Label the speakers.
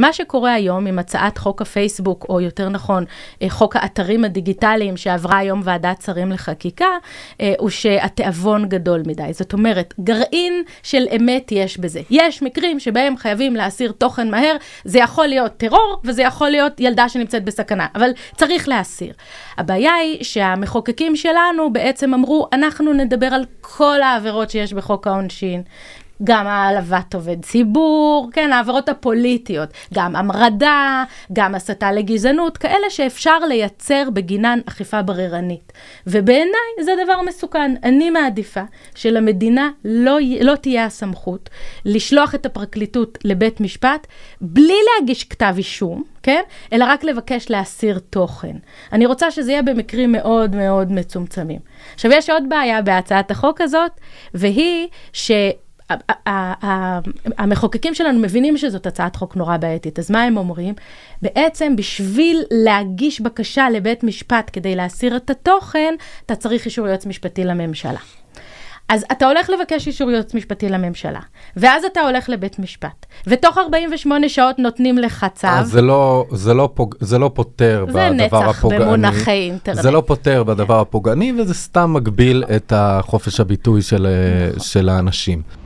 Speaker 1: מה שקורה היום עם הצעת חוק הפייסבוק, או יותר נכון, אה, חוק האתרים הדיגיטליים שעברה היום ועדת שרים לחקיקה, אה, הוא שהתיאבון גדול מדי. זאת אומרת, גרעין של אמת יש בזה. יש מקרים שבהם חייבים להסיר תוכן מהר, זה יכול להיות טרור וזה יכול להיות ילדה שנמצאת בסכנה, אבל צריך להסיר. הבעיה היא שהמחוקקים שלנו בעצם אמרו, אנחנו נדבר על כל העבירות שיש בחוק העונשין, גם העלבת עובד ציבור, כן, העבירות הפוליטיות, גם המרדה, גם הסתה לגזענות, כאלה שאפשר לייצר בגינן אכיפה בררנית. ובעיניי זה דבר מסוכן. אני מעדיפה שלמדינה לא, לא תהיה הסמכות לשלוח את הפרקליטות לבית משפט בלי להגיש כתב אישום, כן? אלא רק לבקש להסיר תוכן. אני רוצה שזה יהיה במקרים מאוד מאוד מצומצמים. עכשיו, יש עוד בעיה בהצעת החוק הזאת, והיא ש... המחוקקים שלנו מבינים שזאת הצעת חוק נורא בעייתית, אז מה הם אומרים? בעצם בשביל להגיש בקשה לבית משפט כדי להסיר את התוכן, אתה צריך אישור יועץ משפטי לממשלה. אז אתה הולך לבקש אישור יועץ משפטי לממשלה, ואז אתה הולך לבית משפט, ותוך 48 שעות נותנים לך צו. אז זה
Speaker 2: לא, זה לא, פוג, זה לא פותר זה בדבר הפוגעני. זה נצח במונחי אינטרנט. זה לא פותר בדבר הפוגעני, וזה סתם מגביל את החופש הביטוי של, נכון. של האנשים.